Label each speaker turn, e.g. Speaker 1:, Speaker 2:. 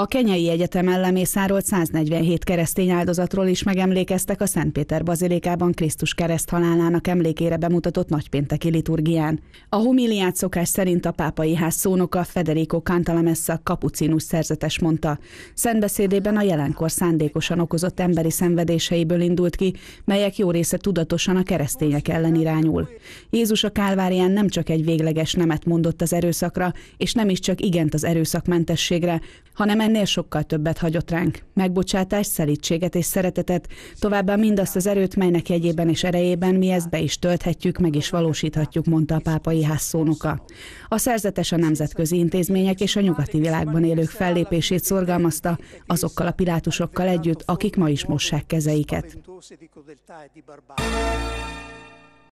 Speaker 1: A Kenyai Egyetemen lemészárolt 147 keresztény áldozatról is megemlékeztek a Szentpéter Bazilikában Krisztus kereszt halálának emlékére bemutatott nagypénteki liturgián. A humiliát szokás szerint a pápai ház szónoka Federico Cantalamessa kapucinus szerzetes mondta. Szentbeszédében a jelenkor szándékosan okozott emberi szenvedéseiből indult ki, melyek jó része tudatosan a keresztények ellen irányul. Jézus a Kálvárián nem csak egy végleges nemet mondott az erőszakra, és nem is csak igent az erőszakmentességre, hanem ennél sokkal többet hagyott ránk. Megbocsátást, szelítséget és szeretetet, továbbá mindazt az erőt, melynek jegyében és erejében mi ezt be is tölthetjük, meg is valósíthatjuk, mondta a pápai házszónoka. A szerzetes a nemzetközi intézmények és a nyugati világban élők fellépését szorgalmazta, azokkal a pilátusokkal együtt, akik ma is mossák kezeiket.